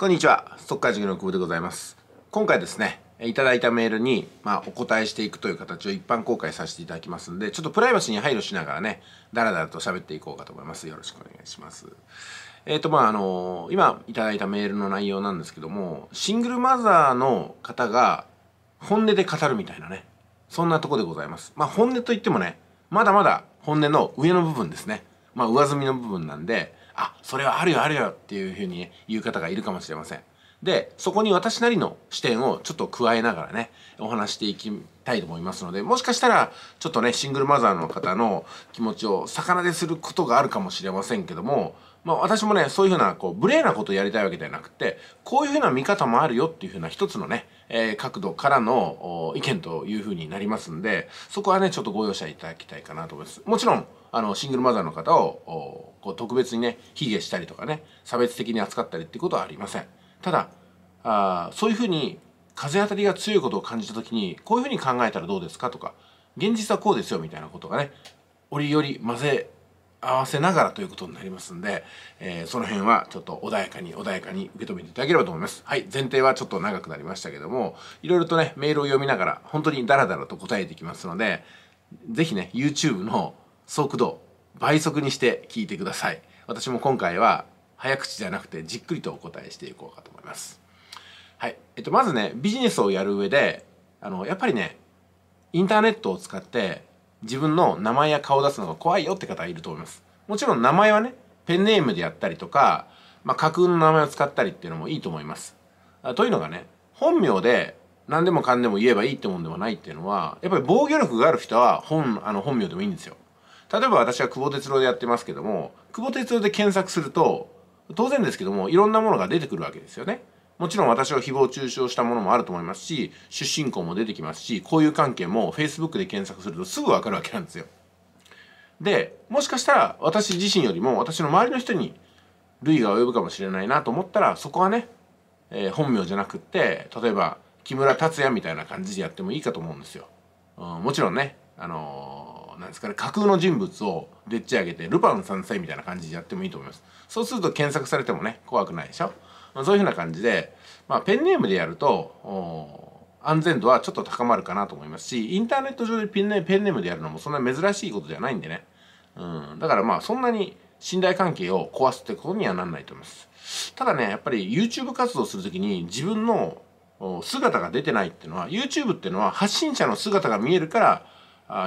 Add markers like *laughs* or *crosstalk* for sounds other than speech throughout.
こんにちは、速稼塾の久保でございます。今回ですね、いただいたメールに、まあ、お答えしていくという形を一般公開させていただきますんで、ちょっとプライバシーに配慮しながらね、だらだらと喋っていこうかと思います。よろしくお願いします。えっ、ー、と、まあ、あのー、今いただいたメールの内容なんですけども、シングルマザーの方が本音で語るみたいなね、そんなとこでございます。まあ、本音といってもね、まだまだ本音の上の部分ですね。まあ、上積みの部分なんで、あそれはあるよあるよっていうふうに、ね、言う方がいるかもしれませんでそこに私なりの視点をちょっと加えながらねお話していきたいと思いますのでもしかしたらちょっとねシングルマザーの方の気持ちを逆なですることがあるかもしれませんけどもまあ、私もねそういうふうなこう無礼なことをやりたいわけではなくてこういうふうな見方もあるよっていうふうな一つのね、えー、角度からの意見というふうになりますんでそこはねちょっとご容赦いただきたいかなと思います。もちろんあのシングルマザーの方をこう特別にね卑下したりとかね差別的に扱ったりっていうことはありませんただあそういうふうに風当たりが強いことを感じた時にこういうふうに考えたらどうですかとか現実はこうですよみたいなことがね折々混ぜ合わせながらということになりますんで、えー、その辺はちょっと穏やかに穏やかに受け止めていただければと思います。はい、前提はちょっと長くなりましたけども、いろいろとね、メールを読みながら、本当にダラダラと答えていきますので、ぜひね、YouTube の速度倍速にして聞いてください私も今回は早口じゃなくてじっくりとお答えしていこうかと思いますはいえっとまずねビジネスをやる上であのやっぱりねインターネットを使って自分の名前や顔を出すのが怖いよって方いると思いますもちろん名前はねペンネームでやったりとか、まあ、架空の名前を使ったりっていうのもいいと思いますというのがね本名で何でもかんでも言えばいいってもんではないっていうのはやっぱり防御力がある人は本あの本名でもいいんですよ例えば私は久保哲郎でやってますけども久保哲郎で検索すると当然ですけどもいろんなものが出てくるわけですよね。もちろん私は誹謗中傷したものもあると思いますし出身校も出てきますし交友関係も Facebook で検索するとすぐわかるわけなんですよ。でもしかしたら私自身よりも私の周りの人に類が及ぶかもしれないなと思ったらそこはね、えー、本名じゃなくって例えば木村達也みたいな感じでやってもいいかと思うんですよ。うん、もちろんね、あのーなんですかね架空の人物をでっち上げてルパン三世みたいな感じでやってもいいと思いますそうすると検索されてもね怖くないでしょ、まあ、そういうふうな感じで、まあ、ペンネームでやると安全度はちょっと高まるかなと思いますしインターネット上でペンネームでやるのもそんな珍しいことじゃないんでね、うん、だからまあそんなに信頼関係を壊すってことにはなんないと思いますただねやっぱり YouTube 活動する時に自分の姿が出てないっていうのは YouTube っていうのは発信者の姿が見えるから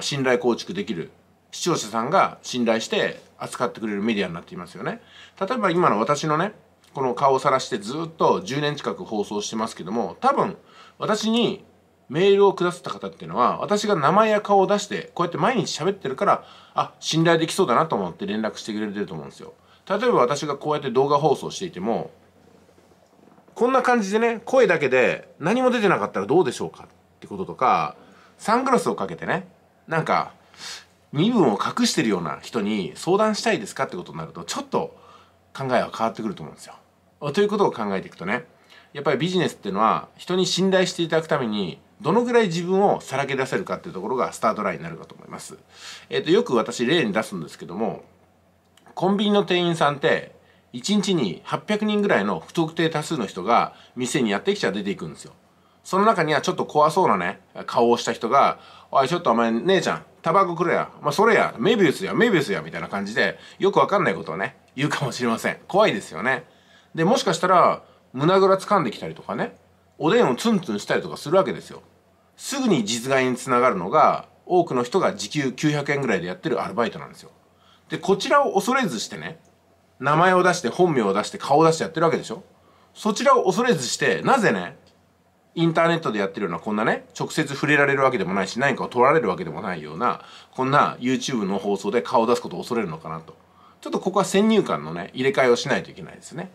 信頼構築できる視聴者さんが信頼して扱ってくれるメディアになっていますよね。例えば今の私のねこの顔をさらしてずっと10年近く放送してますけども多分私にメールをくださった方っていうのは私が名前や顔を出してこうやって毎日喋ってるからあ信頼できそうだなと思って連絡してくれてると思うんですよ。例えば私がこうやって動画放送していてもこんな感じでね声だけで何も出てなかったらどうでしょうかってこととかサングラスをかけてねなんか身分を隠してるような人に相談したいですかってことになるとちょっと考えは変わってくると思うんですよ。ということを考えていくとねやっぱりビジネスっていうのは人に信頼していただくためにどのぐらい自分をさらけ出せるかっていうところがスタートラインになるかと思います。えっ、ー、とよく私例に出すんですけどもコンビニの店員さんって1日に800人ぐらいの不特定多数の人が店にやってきちゃ出ていくんですよ。その中にはちょっと怖そうなね、顔をした人が、おい、ちょっとお前、姉ちゃん、タバコくれや。まあ、それや、メビウスや、メビウスや、みたいな感じで、よくわかんないことをね、言うかもしれません。怖いですよね。で、もしかしたら、胸ぐら掴んできたりとかね、おでんをツンツンしたりとかするわけですよ。すぐに実害につながるのが、多くの人が時給900円ぐらいでやってるアルバイトなんですよ。で、こちらを恐れずしてね、名前を出して、本名を出して、顔を出してやってるわけでしょそちらを恐れずして、なぜね、インターネットでやってるようなこんなね直接触れられるわけでもないし何かを取られるわけでもないようなこんな YouTube の放送で顔を出すことを恐れるのかなとちょっとここは先入観のね入れ替えをしないといけないですね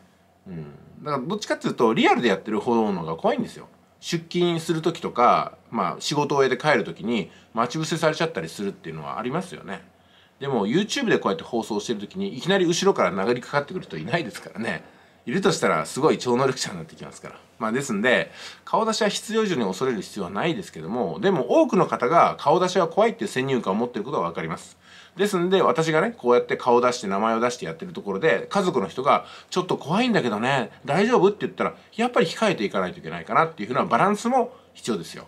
うんだからどっちかっていうとリアルでやってる方のが怖いんですよ出勤する時とか、まあ、仕事を終えて帰る時に待ち伏せされちゃったりするっていうのはありますよねでも YouTube でこうやって放送してる時にいきなり後ろから殴りかかってくる人いないですからねいるとしたらすごい超能力者になってきますから。まあですんで、顔出しは必要以上に恐れる必要はないですけども、でも多くの方が顔出しは怖いっていう先入観を持ってることが分かります。ですんで、私がね、こうやって顔出して名前を出してやってるところで、家族の人が、ちょっと怖いんだけどね、大丈夫って言ったら、やっぱり控えていかないといけないかなっていうふうなバランスも必要ですよ。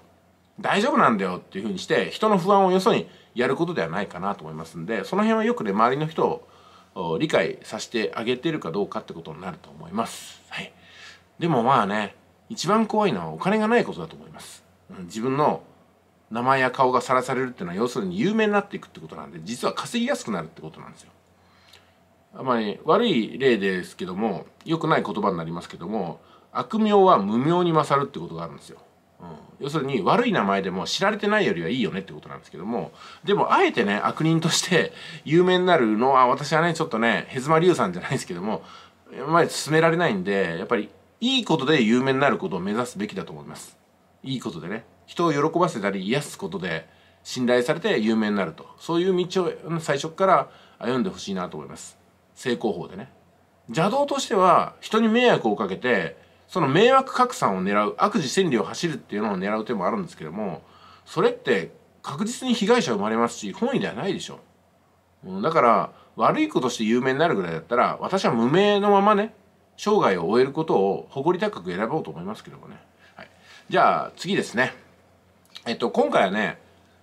大丈夫なんだよっていうふうにして、人の不安をよそにやることではないかなと思いますんで、その辺はよくね、周りの人を理解させてあげてるかどうかってことになると思います。はい、でもまあね一番怖いのはお金がないことだと思います。自分の名前や顔がさらされるっていうのは要するに有名になっていくってことなんで実は稼ぎやすくなるってことなんですよ。あまり悪い例ですけども良くない言葉になりますけども悪名は無名に勝るってことがあるんですよ。要するに悪い名前でも知られてないよりはいいよねってことなんですけどもでもあえてね悪人として *laughs* 有名になるのは私はねちょっとねヘズマリュウさんじゃないですけども前進められないんでやっぱりいいことで有名になることを目指すべきだと思いますいいことでね人を喜ばせたり癒すことで信頼されて有名になるとそういう道を最初から歩んでほしいなと思います成功法でね邪道としては人に迷惑をかけてその迷惑拡散を狙う悪事千里を走るっていうのを狙う手もあるんですけどもそれって確実に被害者生まれますし本意ではないでしょ、うん、だから悪いことして有名になるぐらいだったら私は無名のままね生涯を終えることを誇り高く選ぼうと思いますけどもね、はい、じゃあ次ですねえっと今回はね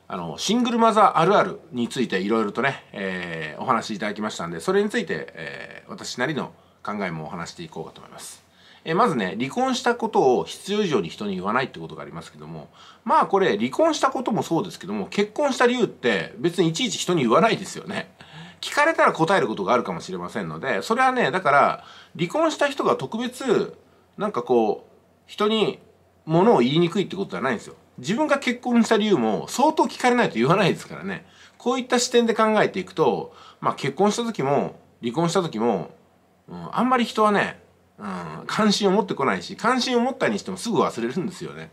あのシングルマザーあるあるについていろいろとね、えー、お話しいただきましたんでそれについて、えー、私なりの考えもお話していこうかと思います。えまずね、離婚したことを必要以上に人に言わないってことがありますけども、まあこれ、離婚したこともそうですけども、結婚した理由って別にいちいち人に言わないですよね。聞かれたら答えることがあるかもしれませんので、それはね、だから、離婚した人が特別、なんかこう、人に物を言いにくいってことではないんですよ。自分が結婚した理由も相当聞かれないと言わないですからね。こういった視点で考えていくと、まあ結婚した時も、離婚した時も、うん、あんまり人はね、うん、関心を持ってこないし関心を持ったにしてもすぐ忘れるんですよね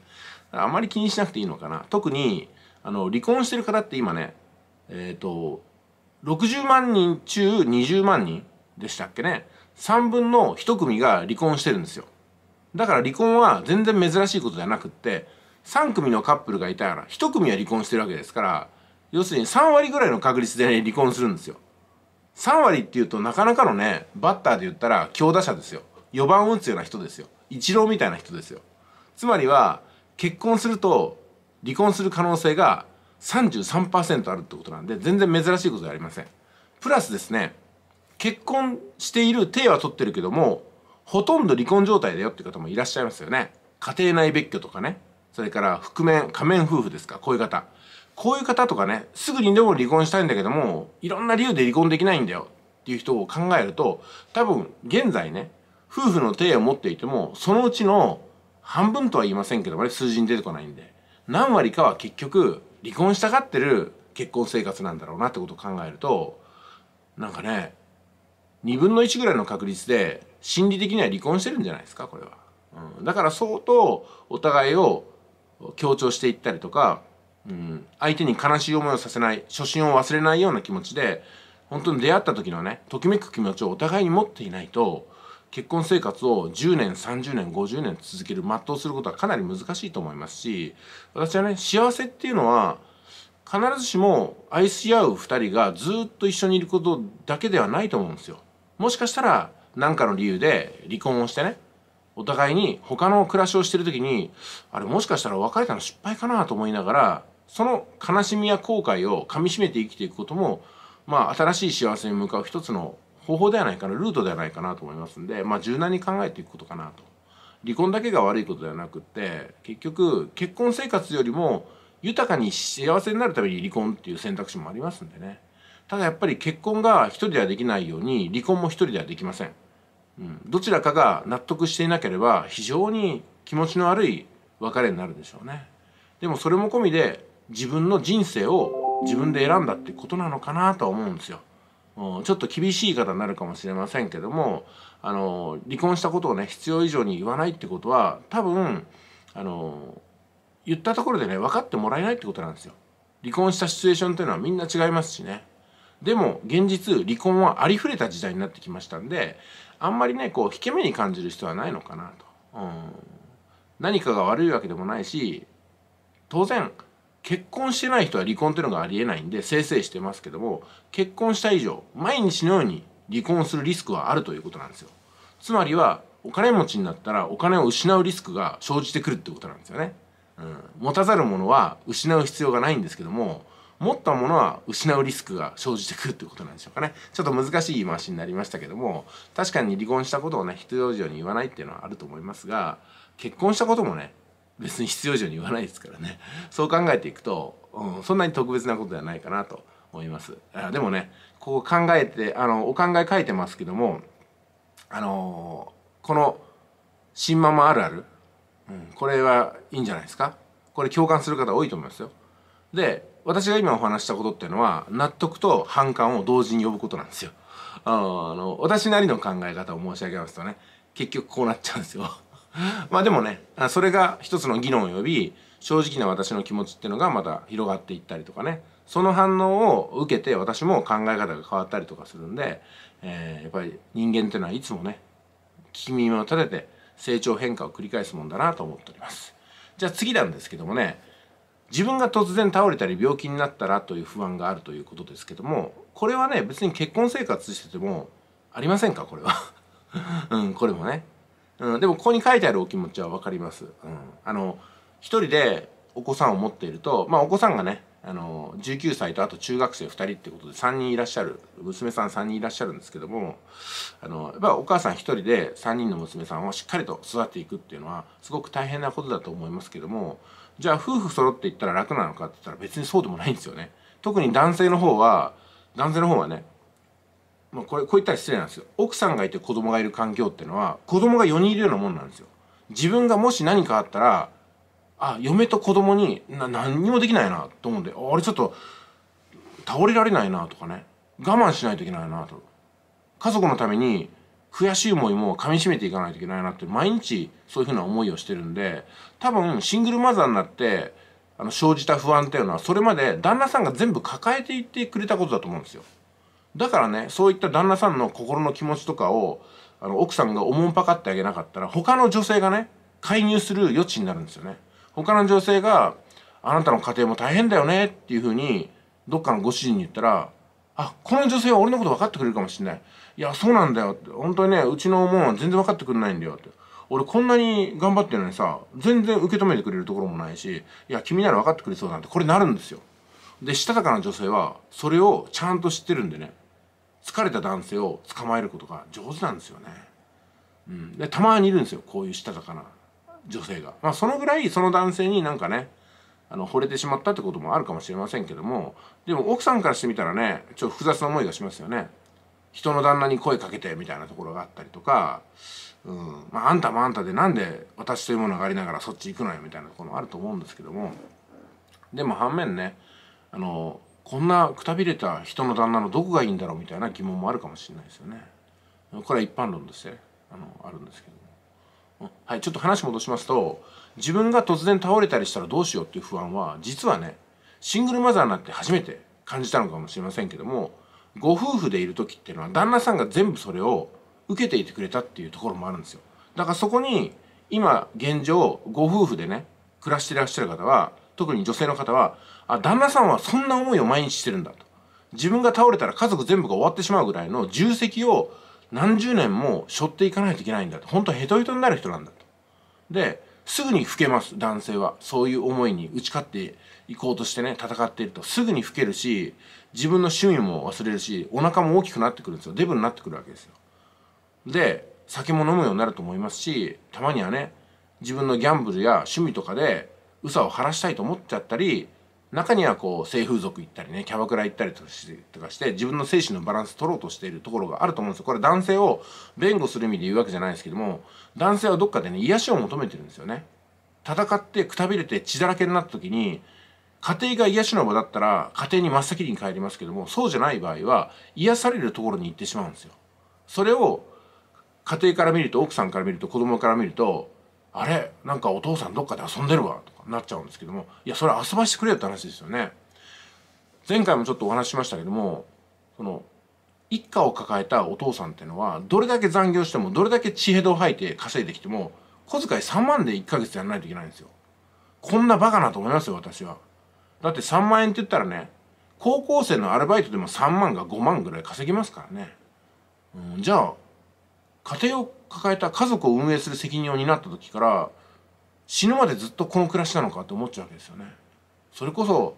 あまり気にしなくていいのかな特にあの離婚してる方って今ねえっ、ー、と60万人中20万人でしたっけね3分の1組が離婚してるんですよだから離婚は全然珍しいことじゃなくって3組のカップルがいたら1組は離婚してるわけですから要するに3割ぐらいの確率で、ね、離婚するんですよ3割っていうとなかなかのねバッターで言ったら強打者ですよ4番打つような人ですよ一郎みたいな人ですよつまりは結婚すると離婚する可能性が33%あるってことなんで全然珍しいことではありませんプラスですね結婚している手は取ってるけどもほとんど離婚状態だよって方もいらっしゃいますよね家庭内別居とかねそれから覆面仮面夫婦ですかこういう方こういう方とかねすぐにでも離婚したいんだけどもいろんな理由で離婚できないんだよっていう人を考えると多分現在ね夫婦の体を持っていても、そのうちの半分とは言いませんけどもね、数字に出てこないんで、何割かは結局、離婚したがってる結婚生活なんだろうなってことを考えると、なんかね、2分の1ぐらいの確率で、心理的には離婚してるんじゃないですか、これは。うん、だから相当お互いを強調していったりとか、うん、相手に悲しい思いをさせない、初心を忘れないような気持ちで、本当に出会った時のね、ときめく気持ちをお互いに持っていないと、結婚生活を10年30年50年続ける全うすることはかなり難しいと思いますし私はね幸せっていうのは必ずしも愛し合う2人がずっと一緒にいることだけではないと思うんですよ。もしかしたら何かの理由で離婚をしてねお互いに他の暮らしをしてる時にあれもしかしたら別れたの失敗かなと思いながらその悲しみや後悔をかみしめて生きていくこともまあ新しい幸せに向かう一つの方法ではないかなルートではないかなと思いますんで、まあ、柔軟に考えていくことかなと離婚だけが悪いことではなくって結局結婚生活よりも豊かに幸せになるために離婚っていう選択肢もありますんでねただやっぱり結婚が一人ではできないように離婚も一人ではできません、うん、どちらかが納得していなければ非常に気持ちの悪い別れになるでしょうねでもそれも込みで自分の人生を自分で選んだってことなのかなとは思うんですよちょっと厳しい言い方になるかもしれませんけどもあの離婚したことをね必要以上に言わないってことは多分あの言ったところでね分かってもらえないってことなんですよ。離婚したシチュエーションというのはみんな違いますしね。でも現実離婚はありふれた時代になってきましたんであんまりねこう引け目に感じる人はないのかなと。うん、何かが悪いわけでもないし当然結婚してない人は離婚っていうのがありえないんで、せいせいしてますけども、結婚した以上、毎日のように離婚するリスクはあるということなんですよ。つまりは、お金持ちになったらお金を失うリスクが生じてくるってことなんですよね。うん、持たざるものは失う必要がないんですけども、持ったものは失うリスクが生じてくるってことなんでしょうかね。ちょっと難しい言い回しになりましたけども、確かに離婚したことをね、必要以上に言わないっていうのはあると思いますが、結婚したこともね、別に必要以上に言わないですからねそう考えていくと、うん、そんなに特別なことではないかなと思いますあでもねこう考えてあのお考え書いてますけどもあのー、この「新ママあるある」うん、これはいいんじゃないですかこれ共感する方多いと思いますよで私が今お話したことっていうのは納得と反感を同時に呼ぶことなんですよあの私なりの考え方を申し上げますとね結局こうなっちゃうんですよまあでもねそれが一つの議論及び正直な私の気持ちっていうのがまた広がっていったりとかねその反応を受けて私も考え方が変わったりとかするんで、えー、やっぱり人間っていうのはいつもね聞き耳を立てて成長変化を繰り返すもんだなと思っておりますじゃあ次なんですけどもね自分が突然倒れたり病気になったらという不安があるということですけどもこれはね別に結婚生活しててもありませんかこれは *laughs* うんこれもねうん、でもここに書いてあるお気持ちは分かります。うん、あの一人でお子さんを持っていると、まあ、お子さんがねあの19歳とあと中学生2人ってことで3人いらっしゃる娘さん3人いらっしゃるんですけどもあのやっぱお母さん1人で3人の娘さんをしっかりと育てていくっていうのはすごく大変なことだと思いますけどもじゃあ夫婦揃っていったら楽なのかって言ったら別にそうでもないんですよね。特に男性の方は男性の方はねまあ、これこういったら失礼なんですよ奥さんがいて子供がいる環境っていうのは子供が4人いるようなもんなんですよ自分がもし何かあったらあ嫁と子供にな何にもできないなと思うんであれちょっと倒れられないなとかね我慢しないといけないなと家族のために悔しい思いも噛みしめていかないといけないなって毎日そういうふうな思いをしてるんで多分シングルマザーになってあの生じた不安っていうのはそれまで旦那さんが全部抱えていってくれたことだと思うんですよ。だからねそういった旦那さんの心の気持ちとかをあの奥さんがおもんぱかってあげなかったら他の女性がね介入する余地になるんですよね他の女性があなたの家庭も大変だよねっていうふうにどっかのご主人に言ったらあこの女性は俺のこと分かってくれるかもしんないいやそうなんだよって本当にねうちのもんは全然分かってくれないんだよって俺こんなに頑張ってるのにさ全然受け止めてくれるところもないしいや君なら分かってくれそうなんてこれなるんですよでしたたかな女性はそれをちゃんと知ってるんでね疲れた男性を捕まえることが上手なんですよね。うん、でたまにいるんですよこういうしたたかな女性が。まあ、そのぐらいその男性になんかねあの惚れてしまったってこともあるかもしれませんけどもでも奥さんからしてみたらねちょっと複雑な思いがしますよね。人の旦那に声かけてみたいなところがあったりとか、うんまあ、あんたもあんたでなんで私というものがありながらそっち行くのよみたいなところもあると思うんですけどもでも反面ねあのこんなくたびれた人の旦那のどこがいいんだろうみたいな疑問もあるかもしれないですよね。これは一般論としてあのあるんですけども、はい、ちょっと話戻しますと自分が突然倒れたりしたらどうしようっていう不安は実はねシングルマザーになって初めて感じたのかもしれませんけどもご夫婦でいる時っていうのは旦那さんが全部それを受けていてくれたっていうところもあるんですよだからそこに今現状ご夫婦でね暮らしていらっしゃる方は特に女性の方はあ旦那さんはそんな思いを毎日してるんだと自分が倒れたら家族全部が終わってしまうぐらいの重責を何十年も背負っていかないといけないんだと本当ヘトヘトになる人なんだとですぐに老けます男性はそういう思いに打ち勝っていこうとしてね戦っているとすぐに老けるし自分の趣味も忘れるしお腹も大きくなってくるんですよデブになってくるわけですよで酒も飲むようになると思いますしたまにはね自分のギャンブルや趣味とかで嘘を晴らしたいと思っちゃったり中にはこう性風俗行ったりねキャバクラ行ったりとかして自分の精神のバランス取ろうとしているところがあると思うんですよこれ男性を弁護する意味で言うわけじゃないですけども男性はどっかでね癒しを求めてるんですよね戦ってくたびれて血だらけになった時に家庭が癒しの場だったら家庭に真っ先に帰りますけどもそうじゃない場合は癒されるところに行ってしまうんですよそれを家庭から見ると奥さんから見ると子供から見るとあれなんかお父さんどっかで遊んでるわとなっちゃうんですけどもいやそれ遊ばしてくれよって話ですよね。前回もちょっとお話ししましたけどもその一家を抱えたお父さんっていうのはどれだけ残業してもどれだけ血へどを吐いて稼いできても小遣い3万で1ヶ月やらないといけないんですよ。こんなバカなと思いますよ私は。だって3万円って言ったらね高校生のアルバイトでも3万が5万ぐらい稼ぎますからね。うん、じゃあ家庭を抱えた家族を運営する責任を担った時から死ぬまでずっとこの暮らしなのかって思っちゃうわけですよね。それこそ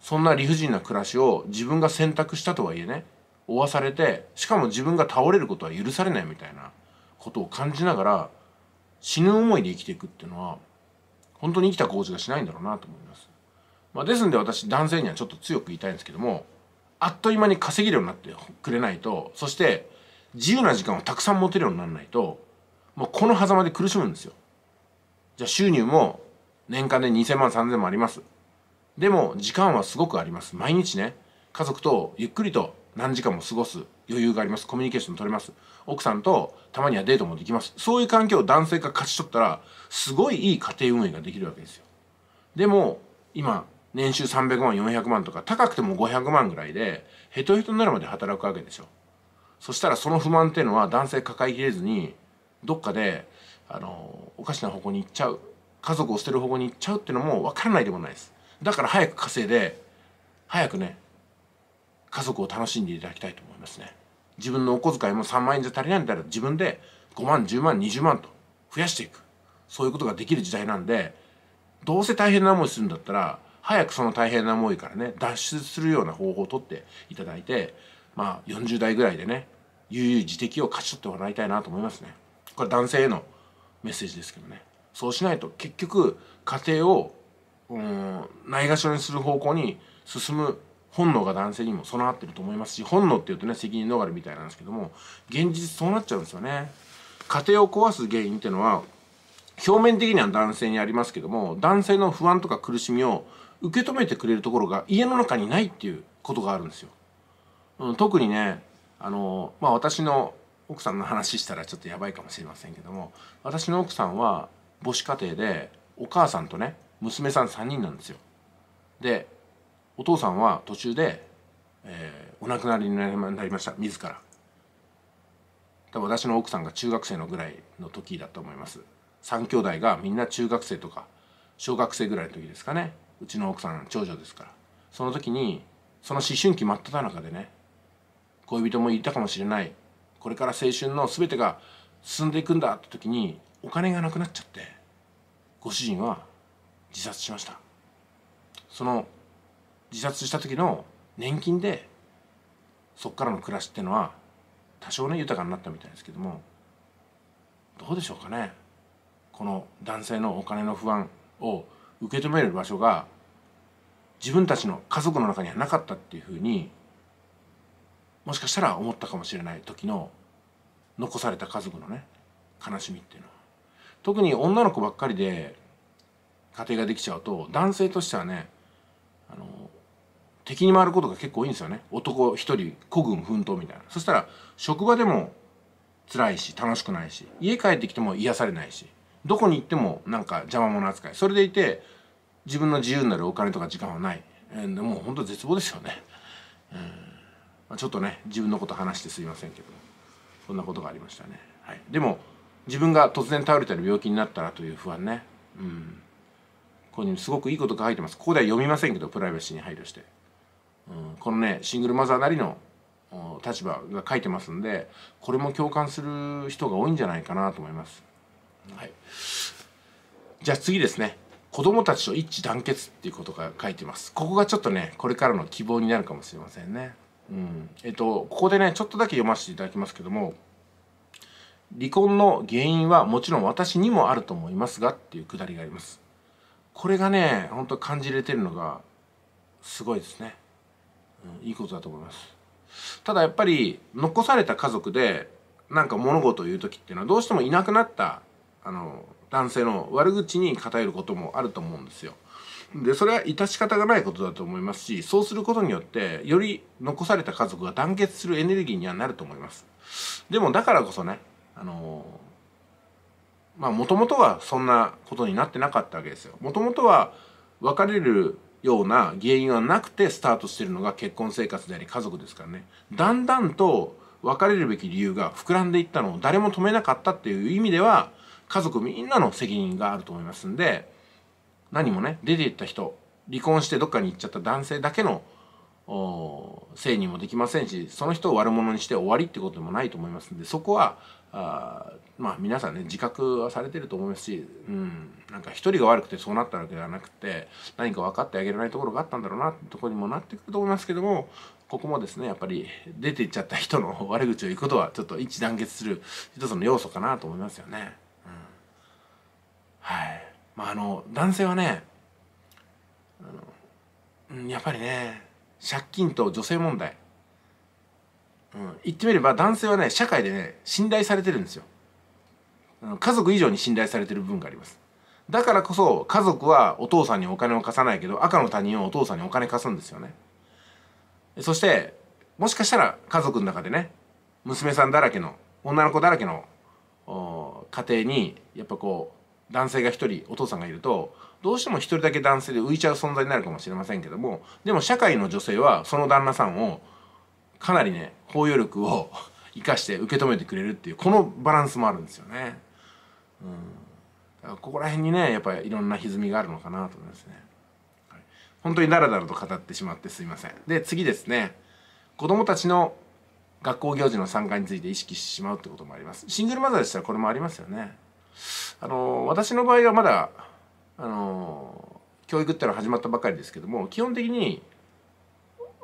そんな理不尽な暮らしを自分が選択したとはいえね負わされてしかも自分が倒れることは許されないみたいなことを感じながら死ぬ思いで生きていくっていうのは本当に生きた工事がしないんだろうなと思います。まあ、ですんで私男性にはちょっと強く言いたいんですけどもあっという間に稼げるようになってくれないとそして自由な時間をたくさん持てるようにならないともうこの狭間で苦しむんですよ。じゃあ収入も年間で2000万3000万ありますでも時間はすごくあります毎日ね家族とゆっくりと何時間も過ごす余裕がありますコミュニケーション取れます奥さんとたまにはデートもできますそういう環境を男性が勝ち取ったらすごいいい家庭運営ができるわけですよでも今年収300万400万とか高くても500万ぐらいでヘトヘトになるまで働くわけでしょそしたらその不満っていうのは男性抱えきれずにどっかであのおかしな方向に行っちゃう家族を捨てる方向に行っちゃうっていうのも分からないでもないですだから早く稼いで早くね家族を楽しんでいただきたいと思いますね自分のお小遣いも3万円じゃ足りないんだったら自分で5万10万20万と増やしていくそういうことができる時代なんでどうせ大変な思いするんだったら早くその大変な思いからね脱出するような方法をとっていただいてまあ40代ぐらいでね悠々自適を勝ち取ってもらいたいなと思いますねこれ男性へのメッセージですけどねそうしないと結局家庭をないがしろにする方向に進む本能が男性にも備わってると思いますし本能っていうとね責任逃れみたいなんですけども現実そうなっちゃうんですよね。家庭を壊す原因っていうのは表面的には男性にありますけども男性の不安とか苦しみを受け止めてくれるところが家の中にないっていうことがあるんですよ。うん、特にねあの、まあ、私の奥さんの話したらちょっとやばいかもしれませんけども私の奥さんは母子家庭でお母さんとね娘さん3人なんですよ。でお父さんは途中で、えー、お亡くなりになりました自ら。多分私の奥さんが中学生のぐらいの時だと思います。3兄弟がみんな中学生とか小学生ぐらいの時ですかねうちの奥さん長女ですからその時にその思春期真っ只中でね恋人もいたかもしれないこれから青春の全てが進んでいくんだって時にお金がなくなっちゃってご主人は自殺しましたその自殺した時の年金でそっからの暮らしっていうのは多少ね豊かになったみたいですけどもどうでしょうかねこの男性のお金の不安を受け止める場所が自分たちの家族の中にはなかったっていうふうにもしかしたら思ったかもしれない時の残された家族のね悲しみっていうのは特に女の子ばっかりで家庭ができちゃうと男性としてはねあの敵に回ることが結構多いんですよね男一人孤軍奮闘みたいなそしたら職場でも辛いし楽しくないし家帰ってきても癒されないしどこに行ってもなんか邪魔者扱いそれでいて自分の自由になるお金とか時間はない、えもう本当絶望ですよね。うんまあ、ちょっとね自分のこと話してすいませんけどそんなことがありましたね、はい、でも自分が突然倒れたり病気になったらという不安ねうんここにすごくいいことが書いてますここでは読みませんけどプライバシーに配慮して、うん、このねシングルマザーなりの立場が書いてますんでこれも共感する人が多いんじゃないかなと思います、はい、じゃあ次ですね子供たちと一致団結っていうことが書いてますここがちょっとねこれからの希望になるかもしれませんねうんえっと、ここでねちょっとだけ読ませていただきますけども離婚の原因はもちろん私にもあると思いますがっていうくだりがありますこれがね本当感じれてるのがすごいですね、うん、いいことだと思いますただやっぱり残された家族でなんか物事を言う時っていうのはどうしてもいなくなったあの男性の悪口に偏ることもあると思うんですよでそれは致し方がないことだと思いますしそうすることによってより残された家族が団結するエネルギーにはなると思いますでもだからこそねあのー、まあもともとはそんなことになってなかったわけですよもともとは別れるような原因はなくてスタートしてるのが結婚生活であり家族ですからねだんだんと別れるべき理由が膨らんでいったのを誰も止めなかったっていう意味では家族みんなの責任があると思いますんで何もね出て行った人離婚してどっかに行っちゃった男性だけのせいにもできませんしその人を悪者にして終わりってことでもないと思いますんでそこはあまあ皆さんね自覚はされてると思いますし、うん、なんか一人が悪くてそうなったわけではなくて何か分かってあげられないところがあったんだろうなってとこにもなってくると思いますけどもここもですねやっぱり出ていっちゃった人の *laughs* 悪口を言うことはちょっと一致団結する一つの要素かなと思いますよね。うん、はいまああの男性はねやっぱりね借金と女性問題、うん、言ってみれば男性はね社会でね信頼されてるんですよ家族以上に信頼されてる部分がありますだからこそ家族はお父さんにお金を貸さないけど赤の他人はお父さんにお金貸すんですよねそしてもしかしたら家族の中でね娘さんだらけの女の子だらけの家庭にやっぱこう男性が1人お父さんがいるとどうしても1人だけ男性で浮いちゃう存在になるかもしれませんけどもでも社会の女性はその旦那さんをかなりね包容力を生かして受け止めてくれるっていうこのバランスもあるんですよね。うん、ここら辺にねやっぱりいろんな歪みがあるのかなと思いますね。はい、本当にだらだらと語ってしまってすいません。で次ですね子どもたちの学校行事の参加について意識してしまうってこともあります。シングルマザーでしたらこれもありますよね。あの私の場合はまだあの教育っていうのは始まったばかりですけども基本的に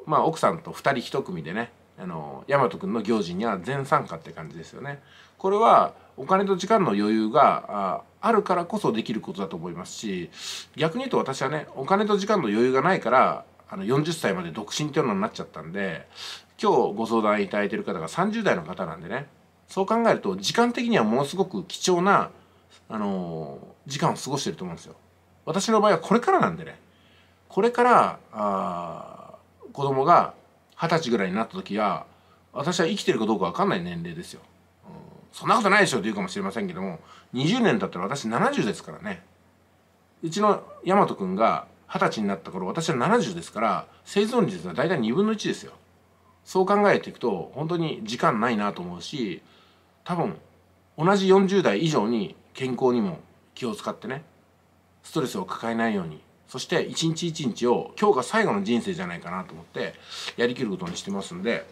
まあ奥さんと2人1組でねあの大和君の行事には全参加って感じですよね。これはお金と時間の余裕があるからこそできることだと思いますし逆に言うと私はねお金と時間の余裕がないからあの40歳まで独身っていうのになっちゃったんで今日ご相談いただいてる方が30代の方なんでねそう考えると時間的にはものすごく貴重なあの時間を過ごしてると思うんですよ。私の場合はこれからなんでねこれからあ子供が二十歳ぐらいになった時は私は生きてるかどうか分かんない年齢ですよ。うん、そんなことないでしょと言うかもしれませんけども20年経ったら私70ですからね。うちの大和君が二十歳になった頃私は70ですから生存率は大体2分の1ですよ。そう考えていくと本当に時間ないなと思うし多分同じ40代以上に健康にも気を使ってねストレスを抱えないようにそして一日一日を今日が最後の人生じゃないかなと思ってやりきることにしてますんで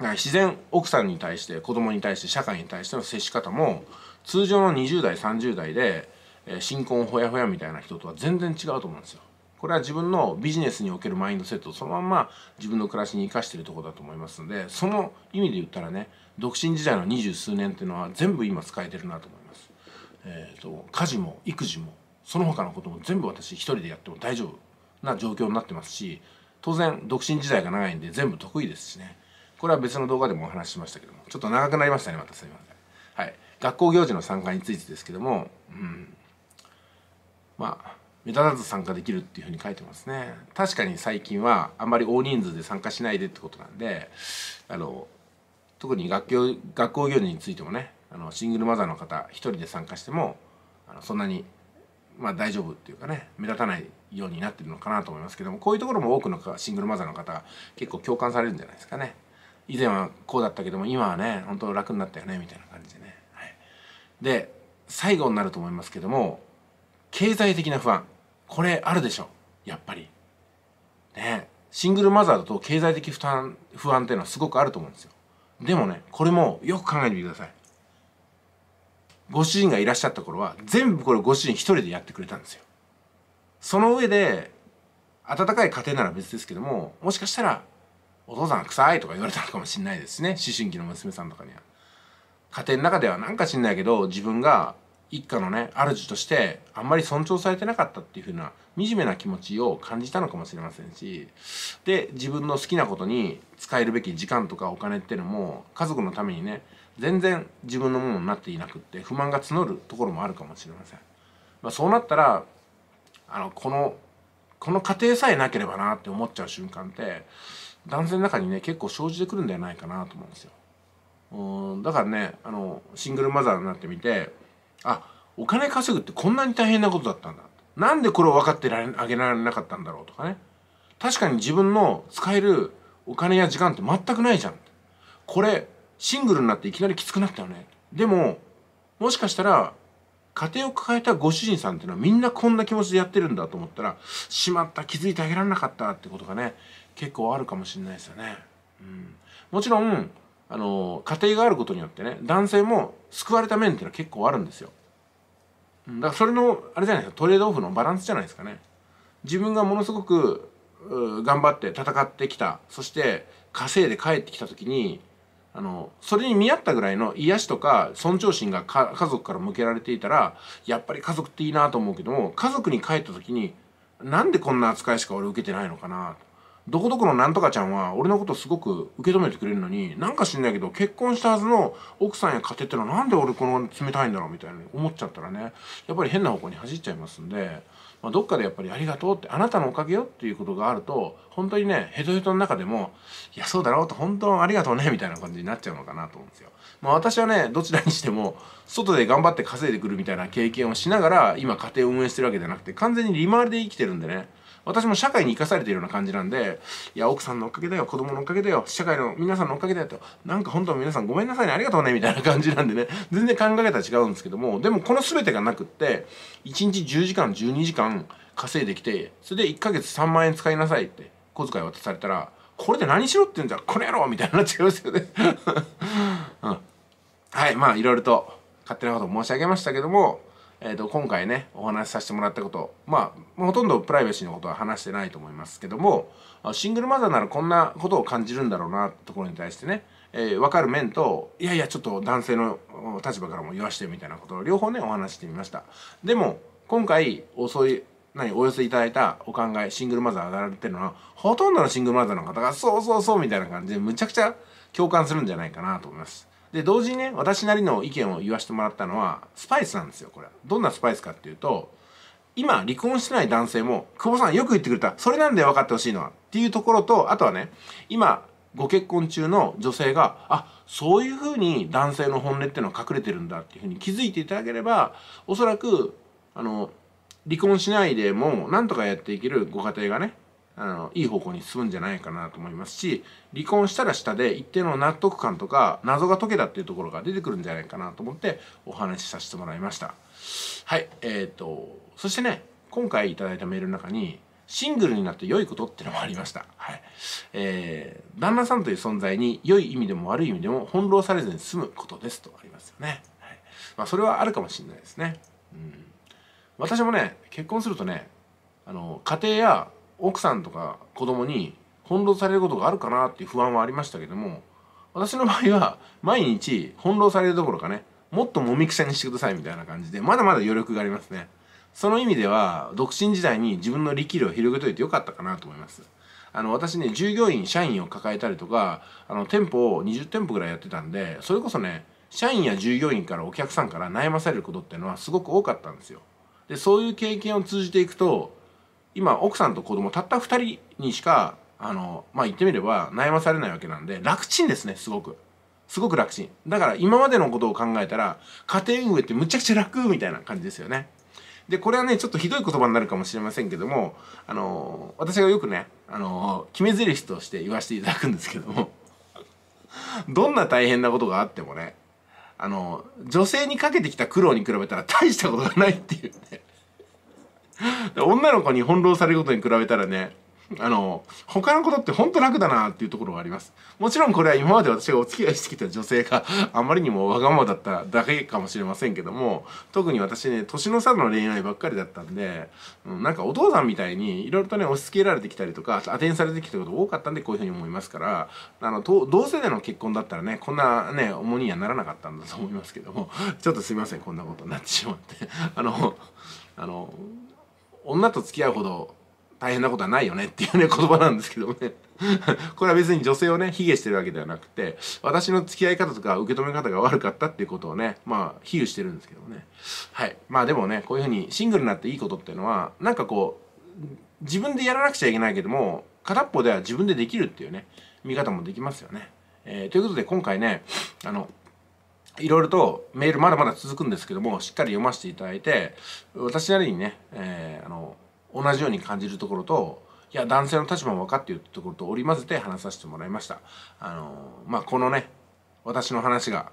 自然奥さんに対して子供に対して社会に対しての接し方も通常の20代30代で新婚ほやほやみたいな人とは全然違うと思うんですよ。これは自分のビジネスにおけるマインドセットをそのまんま自分の暮らしに生かしてるとこだと思いますんでその意味で言ったらね独身時代の二十数年っていうのは全部今使えてるなと思います。えーと、家事も育児もその他のことも全部私一人でやっても大丈夫な状況になってますし当然独身時代が長いんで全部得意ですしねこれは別の動画でもお話ししましたけどもちょっと長くなりましたねまたすみません、はい、学校行事の参加についてですけども、うん、まあ目立たず参加できるっていうふうに書いてますね確かに最近はあんまり大人数で参加しないでってことなんであの特に学校学校行事についてもねあのシングルマザーの方1人で参加してもあのそんなに、まあ、大丈夫っていうかね目立たないようになってるのかなと思いますけどもこういうところも多くのシングルマザーの方結構共感されるんじゃないですかね以前はこうだったけども今はね本当楽になったよねみたいな感じでね、はい、で最後になると思いますけども経済的な不安これあるでしょやっぱりねシングルマザーだと経済的負担不安っていうのはすごくあると思うんですよでもねこれもよく考えてみてくださいご主人がいらっしゃった頃は全部これご主人一人でやってくれたんですよ。その上で温かい家庭なら別ですけどももしかしたら「お父さん臭い」とか言われたのかもしれないですね思春期の娘さんとかには。家庭の中ではなんか知んないけど自分が一家のね主としてあんまり尊重されてなかったっていう風な惨めな気持ちを感じたのかもしれませんしで自分の好きなことに使えるべき時間とかお金っていうのも家族のためにね全然自分のものになっていなくって不満が募るところもあるかもしれません。まあ、そうなったらあのこのこの過程さえなければなって思っちゃう瞬間って男性の中にね結構生じてくるんではないかなと思うんですよ。うんだからねあのシングルマザーになってみてあお金稼ぐってこんなに大変なことだったんだなんでこれを分かってられあげられなかったんだろうとかね確かに自分の使えるお金や時間って全くないじゃんこれシングルになっていきなりきつくなったよねでももしかしたら家庭を抱えたご主人さんっていうのはみんなこんな気持ちでやってるんだと思ったらしまった気づいてあげられなかったってことがね結構あるかもしれないですよね、うん、もちろんあの家庭があることによってね男性も救われた面っていうのは結構あるんですよだからそれのあれじゃないですかトレードオフのバランスじゃないですかね自分がものすごく頑張って戦ってきたそして稼いで帰ってきた時にあのそれに見合ったぐらいの癒しとか尊重心が家族から向けられていたらやっぱり家族っていいなと思うけども家族に帰った時になんでこんな扱いしか俺受けてないのかなどこどこのなんとかちゃんは俺のことすごく受け止めてくれるのになんか知んないけど結婚したはずの奥さんや家庭ってのはなんで俺この冷たいんだろうみたいに思っちゃったらねやっぱり変な方向に走っちゃいますんで。まあ、どっかでやっぱりありがとうってあなたのおかげよっていうことがあると本当にねヘトヘトの中でもいやそうだろうと本当ありがとうねみたいな感じになっちゃうのかなと思うんですよ。まあ、私はねどちらにしても外で頑張って稼いでくるみたいな経験をしながら今家庭を運営してるわけじゃなくて完全に利回りで生きてるんでね私も社会に生かされているような感じなんでいや奥さんのおかげだよ子供のおかげだよ社会の皆さんのおかげだよとなんか本当皆さんごめんなさいねありがとうねみたいな感じなんでね全然考え方は違うんですけどもでもこの全てがなくって1日10時間12時間稼いできてそれで1ヶ月3万円使いなさいって小遣い渡されたらこれで何しろって言うんじゃ、この野郎みたいになっちゃいますよね *laughs* うん、はいまあいろいろと勝手なこと申し上げましたけどもえーと、今回ねお話しさせてもらったことまあほとんどプライバシーのことは話してないと思いますけどもシングルマザーならこんなことを感じるんだろうなところに対してね、えー、分かる面といやいやちょっと男性の立場からも言わしてみたいなことを両方ねお話してみましたでも今回遅い何お寄せいただいたお考えシングルマザー上がられてるのはほとんどのシングルマザーの方がそうそうそうみたいな感じでむちゃくちゃ共感するんじゃないかなと思いますで同時にね私なりの意見を言わせてもらったのはスパイスなんですよこれどんなスパイスかっていうと今離婚してない男性も久保さんよく言ってくれたそれなんで分かってほしいのはっていうところとあとはね今ご結婚中の女性があそういうふうに男性の本音っていうのは隠れてるんだっていうふうに気づいていただければおそらくあの離婚しないでもなんとかやっていけるご家庭がねあのいい方向に進むんじゃないかなと思いますし離婚したら下で一定の納得感とか謎が解けたっていうところが出てくるんじゃないかなと思ってお話しさせてもらいましたはいえっ、ー、とそしてね今回頂いたメールの中にシングルになって良いことってのもありました。はい。えー、旦那さんという存在に良い意味でも悪い意味でも翻弄されずに済むことですとありますよね。はい。まあ、それはあるかもしれないですね。うん。私もね、結婚するとね、あの、家庭や奥さんとか子供に翻弄されることがあるかなっていう不安はありましたけども私の場合は毎日翻弄されるどころかねもっともみくちゃにしてくださいみたいな感じでまだまだ余力がありますねその意味では独身時代に自分の力量を広げといてよかったかなと思いますあの私ね従業員社員を抱えたりとかあの店舗を20店舗ぐらいやってたんでそれこそね社員や従業員からお客さんから悩まされることっていうのはすごく多かったんですよでそういう経験を通じていくと今奥さんと子供たった2人にしかあのまあ言ってみれば悩まされないわけなんで楽ちんですねすごくすごく楽ちんだから今までのことを考えたら家庭運営ってむちゃくちゃ楽みたいな感じですよねでこれはねちょっとひどい言葉になるかもしれませんけどもあの私がよくねあの決め台詞として言わせていただくんですけども *laughs* どんな大変なことがあってもねあの女性にかけてきた苦労に比べたら大したことがないっていうね女の子に翻弄されることに比べたらねあの他のことってほんと楽だなっていうところはありますもちろんこれは今まで私がお付き合いしてきた女性があまりにもわがままだっただけかもしれませんけども特に私ね年の差の恋愛ばっかりだったんで、うん、なんかお父さんみたいにいろいろとね押し付けられてきたりとか当てンされてきたこと多かったんでこういうふうに思いますからあの同世代の結婚だったらねこんなね重荷にはならなかったんだと思いますけどもちょっとすいませんこんなことになってしまってあのあの女と付き合うほど大変なことはないよねっていうね言葉なんですけどね *laughs* これは別に女性をね卑下してるわけではなくて私の付き合い方とか受け止め方が悪かったっていうことをねまあ比喩してるんですけどねはいまあでもねこういうふうにシングルになっていいことっていうのはなんかこう自分でやらなくちゃいけないけども片っぽでは自分でできるっていうね見方もできますよね、えー、ということで今回ねあのいろいろとメールまだまだ続くんですけどもしっかり読ませていただいて私なりにね、えー、あの同じように感じるところといや男性の立場も分かっているところと織り交ぜて話させてもらいましたあのまあこのね私の話が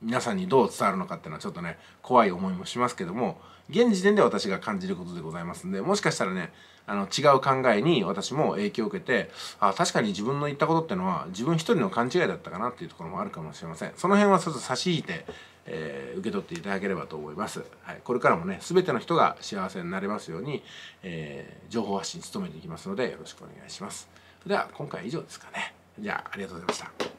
皆さんにどう伝わるのかっていうのはちょっとね怖い思いもしますけども現時点で私が感じることでございますんでもしかしたらねあの違う考えに私も影響を受けてあ確かに自分の言ったことってのは自分一人の勘違いだったかなっていうところもあるかもしれませんその辺はちょっと差し引いて、えー、受け取っていただければと思います、はい、これからもね全ての人が幸せになれますように、えー、情報発信に努めていきますのでよろしくお願いしますでは今回以上ですかねじゃあありがとうございました